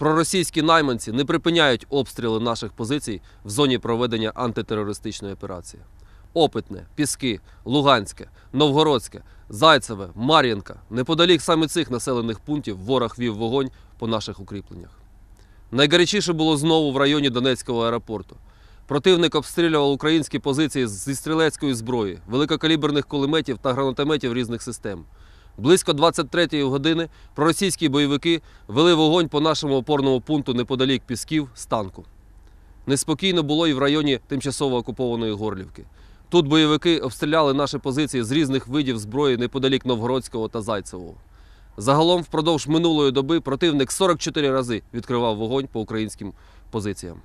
Проросійські найманці не припиняють обстріли наших позицій в зоні проведення антитерористичної операції. Опитне, Піски, Луганське, Новгородське, Зайцеве, Мар'їнка. Неподалік саме цих населених пунктів ворог вів вогонь по наших укріпленнях. Найгарячіше було знову в районі Донецького аеропорту. Противник обстрілював українські позиції зі стрілецької зброї, великокаліберних кулеметів та гранатометів різних систем. Близько 23-ї години проросійські бойовики вели вогонь по нашому опорному пункту неподалік Пісків з танку. Неспокійно було і в районі тимчасово окупованої Горлівки. Тут бойовики обстріляли наші позиції з різних видів зброї неподалік Новгородського та Зайцевого. Загалом, впродовж минулої доби противник 44 рази відкривав вогонь по українським позиціям.